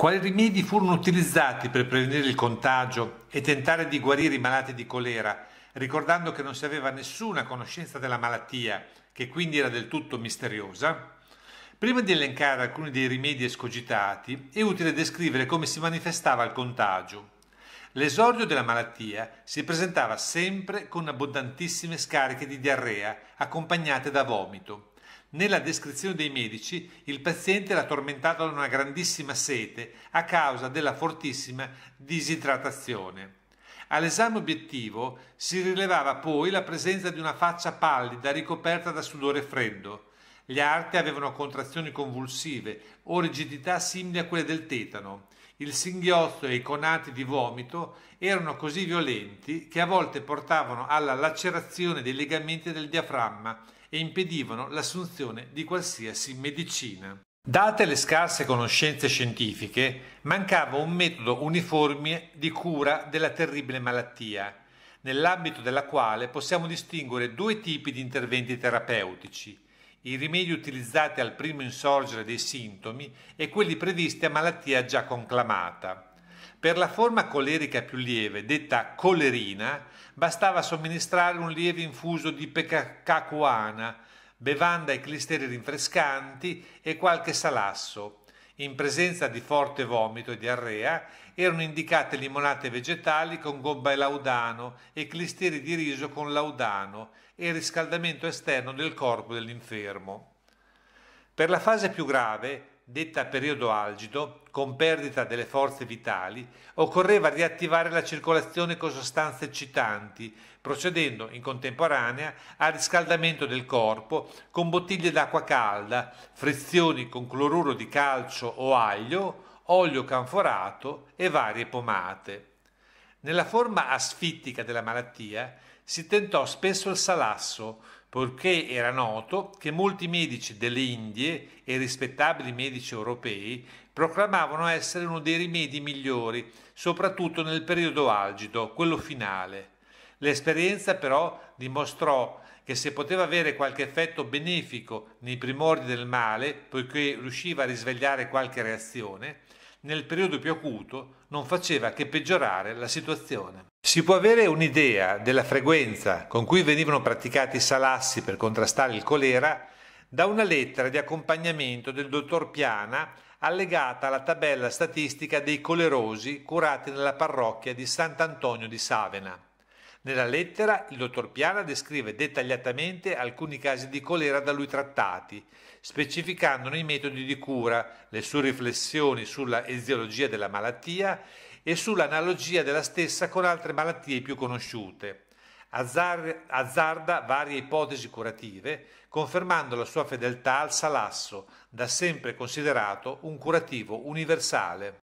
Quali rimedi furono utilizzati per prevenire il contagio e tentare di guarire i malati di colera, ricordando che non si aveva nessuna conoscenza della malattia, che quindi era del tutto misteriosa? Prima di elencare alcuni dei rimedi escogitati, è utile descrivere come si manifestava il contagio. L'esordio della malattia si presentava sempre con abbondantissime scariche di diarrea accompagnate da vomito. Nella descrizione dei medici, il paziente era tormentato da una grandissima sete a causa della fortissima disidratazione. All'esame obiettivo si rilevava poi la presenza di una faccia pallida ricoperta da sudore freddo. Gli arti avevano contrazioni convulsive o rigidità simili a quelle del tetano. Il singhiozzo e i conati di vomito erano così violenti che a volte portavano alla lacerazione dei legamenti del diaframma e impedivano l'assunzione di qualsiasi medicina. Date le scarse conoscenze scientifiche, mancava un metodo uniforme di cura della terribile malattia, nell'ambito della quale possiamo distinguere due tipi di interventi terapeutici, i rimedi utilizzati al primo insorgere dei sintomi e quelli previsti a malattia già conclamata. Per la forma colerica più lieve, detta colerina, bastava somministrare un lieve infuso di pecacacuana, bevanda e clisteri rinfrescanti e qualche salasso. In presenza di forte vomito e diarrea erano indicate limonate vegetali con gobba e laudano e clisteri di riso con laudano e riscaldamento esterno del corpo dell'infermo. Per la fase più grave detta periodo algido, con perdita delle forze vitali, occorreva riattivare la circolazione con sostanze eccitanti, procedendo in contemporanea al riscaldamento del corpo con bottiglie d'acqua calda, frizioni con cloruro di calcio o aglio, olio canforato e varie pomate. Nella forma asfittica della malattia si tentò spesso il salasso, poiché era noto che molti medici delle Indie e rispettabili medici europei proclamavano essere uno dei rimedi migliori, soprattutto nel periodo algido, quello finale. L'esperienza però dimostrò che se poteva avere qualche effetto benefico nei primordi del male, poiché riusciva a risvegliare qualche reazione, nel periodo più acuto non faceva che peggiorare la situazione. Si può avere un'idea della frequenza con cui venivano praticati i salassi per contrastare il colera da una lettera di accompagnamento del dottor Piana allegata alla tabella statistica dei colerosi curati nella parrocchia di Sant'Antonio di Savena. Nella lettera il dottor Piana descrive dettagliatamente alcuni casi di colera da lui trattati, specificandone i metodi di cura, le sue riflessioni sulla eziologia della malattia e sull'analogia della stessa con altre malattie più conosciute. Azzarda varie ipotesi curative, confermando la sua fedeltà al salasso, da sempre considerato un curativo universale.